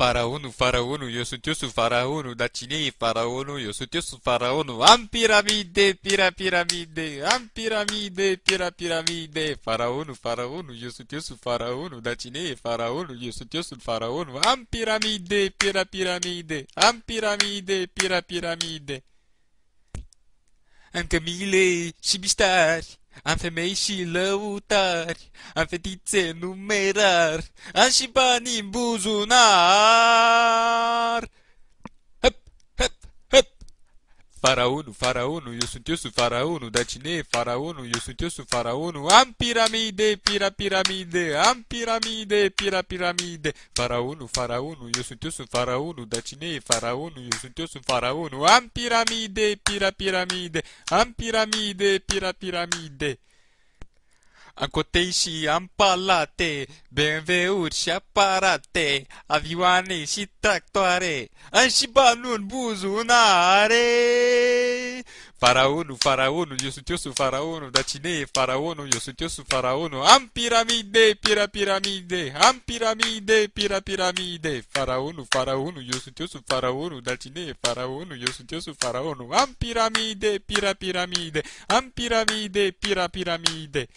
Faraono, faraono, eu sou teu sunt faraono, da cine e faraono? Eu sou teu sunt faraono. Am piramide, pira piramide, am piramide, pira piramide. Faraono, faraono, eu sou teu sunt faraono, da cine e faraono? Eu sou teu sunt faraono. Am piramide, pira piramide, am piramide, pira piramide. Am camile și bistari. Am femei și lăutari, am fetițe numerar, am și bani în buzunar. faraonul, faraonul, eu sunt, eu sunt faraonul, dar cine e faraonul, eu sunt, eu sunt faraonul, am piramide, pira, piramide, am piramide, pira, piramide, faraonul, faraonul, eu sunt, eu sunt faraonul, dar cine e faraonul, eu sunt, eu sunt faraonul, am piramide, pira, piramide, am piramide, pira, piramide. Am cotei și am palate, BMW-uri și aparate, avioane și tractoare, am și banul în buzunare. Faraonu, Faraonu, Yosutiosu Faraonu, datine Faraonu, Yosutiosu Faraonu, am piramide, pira piramide, am piramide, pira piramide, Faraonu, Faraonu, Yosutiosu Faraonu, datine, Faraonu, Yosutiosu Faraonu, am piramide, pira piramide, am piramide, pira piramide.